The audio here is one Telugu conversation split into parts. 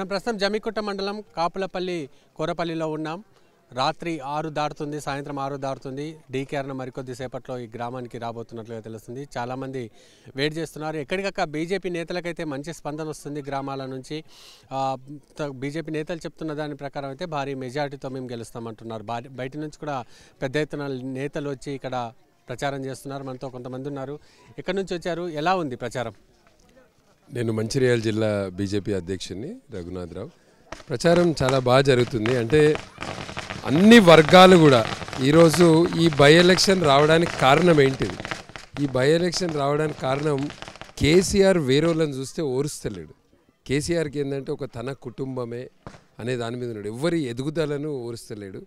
మనం ప్రస్తుతం జమికుట్ట మండలం కాపులపల్లి కోరపల్లిలో ఉన్నాం రాత్రి ఆరు దాటుతుంది సాయంత్రం ఆరు దాటుతుంది డీకేఆర్ను మరికొద్దిసేపట్లో ఈ గ్రామానికి రాబోతున్నట్లుగా తెలుస్తుంది చాలామంది వెయిట్ చేస్తున్నారు ఎక్కడికక్క బీజేపీ నేతలకైతే మంచి స్పందన వస్తుంది గ్రామాల నుంచి బీజేపీ నేతలు చెప్తున్న దాని ప్రకారం అయితే భారీ మెజారిటీతో మేము గెలుస్తామంటున్నారు బయట నుంచి కూడా పెద్ద ఎత్తున నేతలు వచ్చి ఇక్కడ ప్రచారం చేస్తున్నారు మనతో కొంతమంది ఉన్నారు ఎక్కడి నుంచి వచ్చారు ఎలా ఉంది ప్రచారం నేను మంచిర్యాల జిల్లా బీజేపీ అధ్యక్షుడిని రఘునాథరావు ప్రచారం చాలా బాగా జరుగుతుంది అంటే అన్ని వర్గాలు కూడా ఈరోజు ఈ బై ఎలక్షన్ రావడానికి కారణం ఏంటిది ఈ బై ఎలక్షన్ రావడానికి కారణం కేసీఆర్ వేరేలను చూస్తే ఓరుస్తలేడు కేసీఆర్కి ఏంటంటే ఒక తన కుటుంబమే అనే దాని మీద ఉన్నాడు ఎవరి ఎదుగుదలను ఓరుస్తలేడు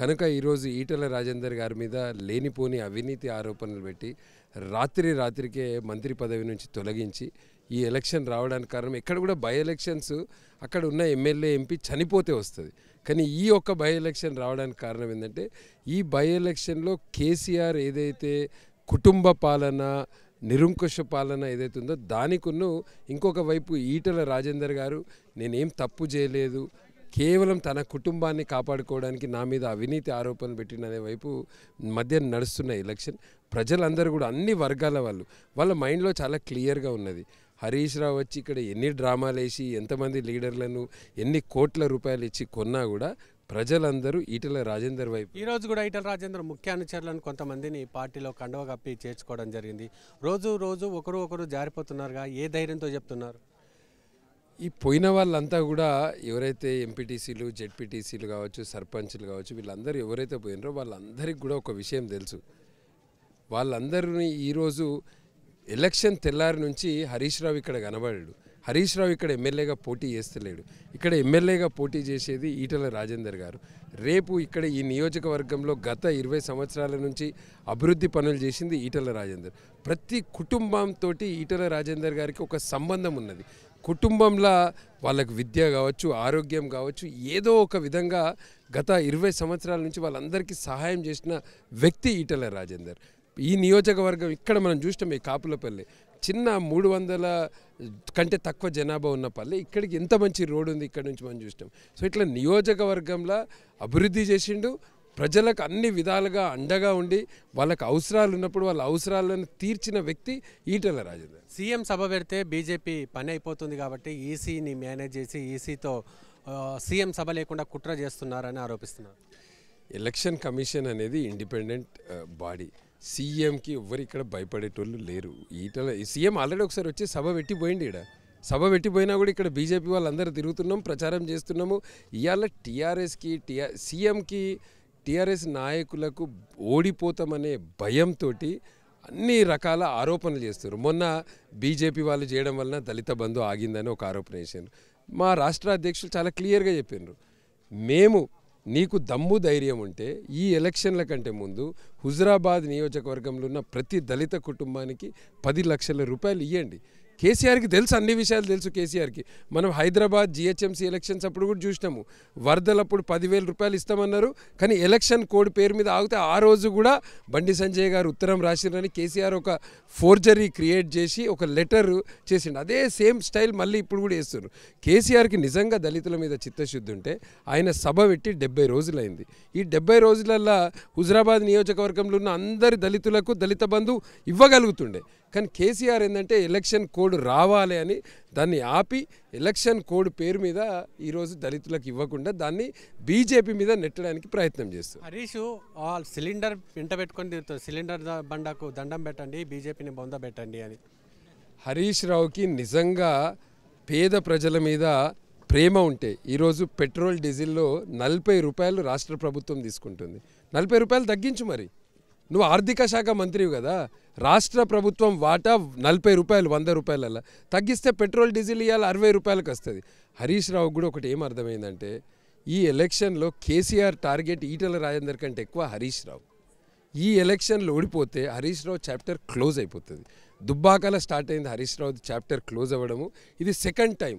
కనుక ఈరోజు ఈటల రాజేందర్ గారి మీద లేనిపోని అవినీతి ఆరోపణలు పెట్టి రాత్రి రాత్రికే మంత్రి పదవి నుంచి తొలగించి ఈ ఎలక్షన్ రావడానికి కారణం ఎక్కడ కూడా బై ఎలక్షన్స్ అక్కడ ఉన్న ఎమ్మెల్యే ఎంపీ చనిపోతే వస్తుంది కానీ ఈ ఒక్క బై ఎలక్షన్ రావడానికి కారణం ఏంటంటే ఈ బై ఎలక్షన్లో కేసీఆర్ ఏదైతే కుటుంబ పాలన నిరంకుశ పాలన ఏదైతే ఉందో దానికును ఇంకొక వైపు ఈటల రాజేందర్ గారు నేనేం తప్పు చేయలేదు కేవలం తన కుటుంబాన్ని కాపాడుకోవడానికి నా మీద అవినీతి ఆరోపణలు పెట్టిన అనే వైపు మధ్య నడుస్తున్న ఎలక్షన్ ప్రజలందరూ కూడా అన్ని వర్గాల వాళ్ళు వాళ్ళ మైండ్లో చాలా క్లియర్గా ఉన్నది హరీష్ రావు వచ్చి ఇక్కడ ఎన్ని డ్రామాలు వేసి ఎంతమంది లీడర్లను ఎన్ని కోట్ల రూపాయలు ఇచ్చి కొన్నా కూడా ప్రజలందరూ ఈటల రాజేందర్ వైపు ఈరోజు కూడా ఈటల రాజేందర్ ముఖ్య అనుచరులను కొంతమందిని పార్టీలో కండవ కప్పి చేర్చుకోవడం జరిగింది రోజు రోజు ఒకరు ఒకరు జారిపోతున్నారుగా ఏ ధైర్యంతో చెప్తున్నారు ఈ పోయిన వాళ్ళంతా కూడా ఎవరైతే ఎంపీటీసీలు జెడ్పీటీసీలు కావచ్చు సర్పంచ్లు కావచ్చు వీళ్ళందరూ ఎవరైతే పోయినారో వాళ్ళందరికీ కూడా ఒక విషయం తెలుసు వాళ్ళందరినీ ఈరోజు ఎలక్షన్ తెల్లారి నుంచి హరీష్ రావు ఇక్కడ కనబడాడు హరీష్ రావు ఇక్కడ ఎమ్మెల్యేగా పోటీ చేస్తలేడు ఇక్కడ ఎమ్మెల్యేగా పోటీ చేసేది ఈటల రాజేందర్ గారు రేపు ఇక్కడ ఈ నియోజకవర్గంలో గత ఇరవై సంవత్సరాల నుంచి అభివృద్ధి పనులు చేసింది ఈటల రాజేందర్ ప్రతి కుటుంబంతో ఈటల రాజేందర్ గారికి ఒక సంబంధం ఉన్నది కుటుంబంలో వాళ్ళకు విద్య కావచ్చు ఆరోగ్యం కావచ్చు ఏదో ఒక విధంగా గత ఇరవై సంవత్సరాల నుంచి వాళ్ళందరికీ సహాయం చేసిన వ్యక్తి ఈటల రాజేందర్ ఈ నియోజకవర్గం ఇక్కడ మనం చూసినాం ఈ కాపులపల్లి చిన్న మూడు వందల కంటే తక్కువ జనాభా ఉన్న పల్లె ఇక్కడికి ఎంత మంచి రోడ్ ఉంది ఇక్కడ నుంచి మనం చూసినాం సో ఇట్లా నియోజకవర్గంలో అభివృద్ధి చేసిండు ప్రజలకు అన్ని విధాలుగా అండగా ఉండి వాళ్ళకి అవసరాలు ఉన్నప్పుడు వాళ్ళ అవసరాలను తీర్చిన వ్యక్తి ఈటల రాజేందర్ సీఎం సభ పెడితే బీజేపీ పని అయిపోతుంది కాబట్టి ఈసీని మేనేజ్ చేసి ఈసీతో సీఎం సభ లేకుండా కుట్ర చేస్తున్నారని ఆరోపిస్తున్నారు ఎలక్షన్ కమిషన్ అనేది ఇండిపెండెంట్ బాడీ సీఎంకి ఎవరు ఇక్కడ భయపడేటోళ్ళు లేరు ఈటల సీఎం ఆల్రెడీ ఒకసారి వచ్చి సభ పెట్టిపోయింది ఇక్కడ సభ పెట్టిపోయినా కూడా ఇక్కడ బీజేపీ వాళ్ళందరూ తిరుగుతున్నాం ప్రచారం చేస్తున్నాము ఇవాళ టీఆర్ఎస్కి టీఆర్ సీఎంకి టీఆర్ఎస్ నాయకులకు ఓడిపోతామనే భయంతో అన్ని రకాల ఆరోపణలు చేస్తారు మొన్న బీజేపీ వాళ్ళు చేయడం వలన దళిత బంధు ఆగిందని ఒక ఆరోపణ చేశారు మా రాష్ట్ర అధ్యక్షులు చాలా క్లియర్గా చెప్పారు మేము నీకు దమ్ము ధైర్యం ఉంటే ఈ ఎలక్షన్ల కంటే ముందు హుజరాబాద్ నియోజకవర్గంలో ఉన్న ప్రతి దళిత కుటుంబానికి పది లక్షల రూపాయలు ఇవ్వండి కేసీఆర్కి తెలుసు అన్ని విషయాలు తెలుసు కేసీఆర్కి మనం హైదరాబాద్ జిహెచ్ఎంసీ ఎలక్షన్స్ అప్పుడు కూడా చూసినాము వరదలప్పుడు పదివేల రూపాయలు ఇస్తామన్నారు కానీ ఎలక్షన్ కోడ్ పేరు మీద ఆగితే ఆ రోజు కూడా బండి సంజయ్ గారు ఉత్తరం రాసిరని కేసీఆర్ ఒక ఫోర్జరీ క్రియేట్ చేసి ఒక లెటర్ చేసిండు అదే సేమ్ స్టైల్ మళ్ళీ ఇప్పుడు కూడా వేస్తున్నారు కేసీఆర్కి నిజంగా దళితుల మీద చిత్తశుద్ధి ఉంటే ఆయన సభ పెట్టి డెబ్బై రోజులైంది ఈ డెబ్బై రోజులల్లో హుజరాబాద్ నియోజకవర్గంలో ఉన్న అందరి దళితులకు దళిత బంధు ఇవ్వగలుగుతుండే కానీ కేసీఆర్ ఏంటంటే ఎలక్షన్ కోడ్ రావాలి అని దాన్ని ఆపి ఎలక్షన్ కోడ్ పేరు మీద ఈరోజు దళితులకు ఇవ్వకుండా దాన్ని బీజేపీ మీద నెట్టడానికి ప్రయత్నం చేస్తారు హరీష్ సిలిండర్ వెంట పెట్టుకొని తిరుగుతారు సిలిండర్ బండకు దండం పెట్టండి బీజేపీని బొంద పెట్టండి అని హరీష్ రావుకి నిజంగా పేద ప్రజల మీద ప్రేమ ఉంటే ఈరోజు పెట్రోల్ డీజిల్లో నలభై రూపాయలు రాష్ట్ర ప్రభుత్వం తీసుకుంటుంది నలభై రూపాయలు తగ్గించు మరి నువ్వు ఆర్థిక శాఖ మంత్రివి కదా రాష్ట్ర ప్రభుత్వం వాటా నలభై రూపాయలు వంద రూపాయలల్లా తగ్గిస్తే పెట్రోల్ డీజిల్ ఇవ్వాలి అరవై రూపాయలకు వస్తుంది హరీష్ రావు కూడా ఒకటి ఏం అర్థమైందంటే ఈ ఎలక్షన్లో కేసీఆర్ టార్గెట్ ఈటల రాజేందర్ కంటే ఎక్కువ హరీష్ రావు ఈ ఎలక్షన్లో ఓడిపోతే హరీష్ రావు చాప్టర్ క్లోజ్ అయిపోతుంది దుబ్బాకల స్టార్ట్ అయింది హరీష్ రావు చాప్టర్ క్లోజ్ అవ్వడము ఇది సెకండ్ టైం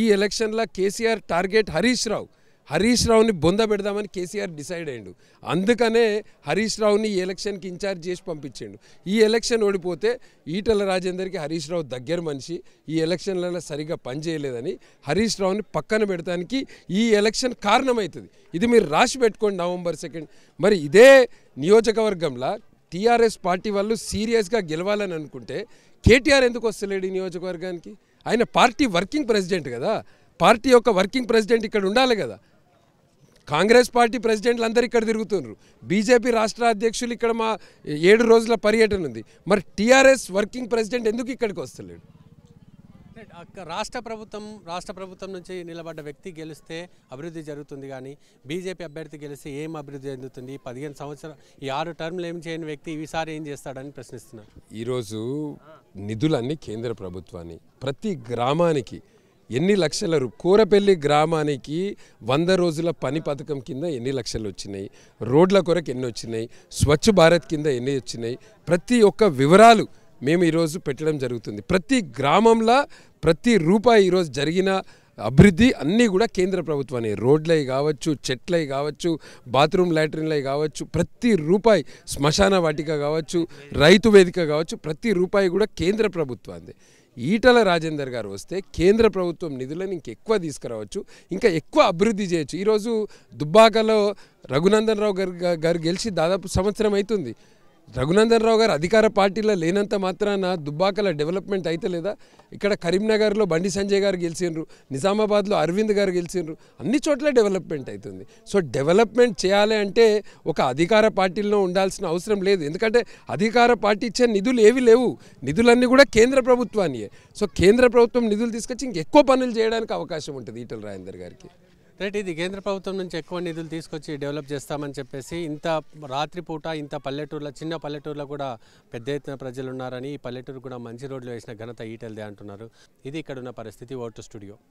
ఈ ఎలక్షన్లో కేసీఆర్ టార్గెట్ హరీష్ రావు హరీష్ రావుని బొంద పెడదామని కేసీఆర్ డిసైడ్ అయ్యిండు అందుకనే హరీష్ రావుని ఈ ఎలక్షన్కి ఇన్ఛార్జ్ చేసి పంపించిండు ఈ ఎలక్షన్ ఓడిపోతే ఈటల రాజేందర్కి హరీష్ రావు దగ్గర మనిషి ఈ ఎలక్షన్లలో సరిగా పనిచేయలేదని హరీష్ రావుని పక్కన పెడతానికి ఈ ఎలక్షన్ కారణమవుతుంది ఇది మీరు రాసి పెట్టుకోండి నవంబర్ సెకండ్ మరి ఇదే నియోజకవర్గంలో టీఆర్ఎస్ పార్టీ వాళ్ళు సీరియస్గా గెలవాలని అనుకుంటే కేటీఆర్ ఎందుకు వస్తలేడు ఈ నియోజకవర్గానికి ఆయన పార్టీ వర్కింగ్ ప్రెసిడెంట్ కదా పార్టీ యొక్క వర్కింగ్ ప్రెసిడెంట్ ఇక్కడ ఉండాలి కదా కాంగ్రెస్ పార్టీ ప్రెసిడెంట్లు అందరూ ఇక్కడ తిరుగుతున్నారు బీజేపీ రాష్ట్ర అధ్యక్షులు ఇక్కడ మా ఏడు రోజుల పర్యటన ఉంది మరి టీఆర్ఎస్ వర్కింగ్ ప్రెసిడెంట్ ఎందుకు ఇక్కడికి వస్తలేడు రాష్ట్ర ప్రభుత్వం రాష్ట్ర ప్రభుత్వం నుంచి నిలబడ్డ వ్యక్తి గెలిస్తే అభివృద్ధి జరుగుతుంది కానీ బీజేపీ అభ్యర్థి గెలిస్తే ఏం అభివృద్ధి చెందుతుంది పదిహేను సంవత్సరం ఈ ఆరు టర్మ్లు ఏం చేయని వ్యక్తి ఈసారి ఏం చేస్తాడని ప్రశ్నిస్తున్నారు ఈరోజు నిధులన్నీ కేంద్ర ప్రభుత్వాన్ని ప్రతి గ్రామానికి ఎన్ని లక్షల రూ కూరపల్లి గ్రామానికి వంద రోజుల పని పథకం కింద ఎన్ని లక్షలు వచ్చినాయి రోడ్ల కొరకు ఎన్ని వచ్చినాయి స్వచ్ఛ భారత్ కింద ఎన్ని వచ్చినాయి ప్రతి ఒక్క వివరాలు మేము ఈరోజు పెట్టడం జరుగుతుంది ప్రతి గ్రామంలో ప్రతి రూపాయి ఈరోజు జరిగిన అభివృద్ధి అన్నీ కూడా కేంద్ర ప్రభుత్వాన్ని రోడ్లై కావచ్చు చెట్లై కావచ్చు బాత్రూమ్ లాట్రిన్లై కావచ్చు ప్రతి రూపాయి శ్మశాన వాటిక కావచ్చు రైతు వేదిక కావచ్చు ప్రతి రూపాయి కూడా కేంద్ర ప్రభుత్వాన్ని ఈటల రాజేందర్ గారు వస్తే కేంద్ర ప్రభుత్వం నిధులను ఇంకెక్కువ తీసుకురావచ్చు ఇంకా ఎక్కువ అభివృద్ధి చేయొచ్చు ఈరోజు దుబ్బాకలో రఘునందన్ రావు గారు గారు గెలిచి దాదాపు సంవత్సరం అవుతుంది రఘునందన్ రావు గారు అధికార పార్టీలో లేనంత మాత్రాన దుబ్బాకల డెవలప్మెంట్ అయితే లేదా ఇక్కడ కరీంనగర్లో బండి సంజయ్ గారు గెలిచిండ్రు నిజామాబాద్లో అరవింద్ గారు గెలిచిండ్రు అన్ని చోట్ల డెవలప్మెంట్ అవుతుంది సో డెవలప్మెంట్ చేయాలి అంటే ఒక అధికార పార్టీలో ఉండాల్సిన అవసరం లేదు ఎందుకంటే అధికార పార్టీ ఇచ్చే నిధులు ఏవి లేవు నిధులన్నీ కూడా కేంద్ర ప్రభుత్వానియే సో కేంద్ర ప్రభుత్వం నిధులు తీసుకొచ్చి ఇంకెక్కువ పనులు చేయడానికి అవకాశం ఉంటుంది ఈటల రాజేందర్ గారికి రైట్ ఇది కేంద్ర ప్రభుత్వం నుంచి ఎక్కువ నిధులు తీసుకొచ్చి డెవలప్ చేస్తామని చెప్పేసి ఇంత రాత్రిపూట ఇంత పల్లెటూరులో చిన్న పల్లెటూరులో కూడా పెద్ద ఎత్తున ప్రజలు ఉన్నారని ఈ పల్లెటూరు కూడా మంచి రోడ్లు వేసిన ఘనత ఈటెల్దే అంటున్నారు ఇది ఇక్కడ ఉన్న పరిస్థితి ఓటు స్టూడియో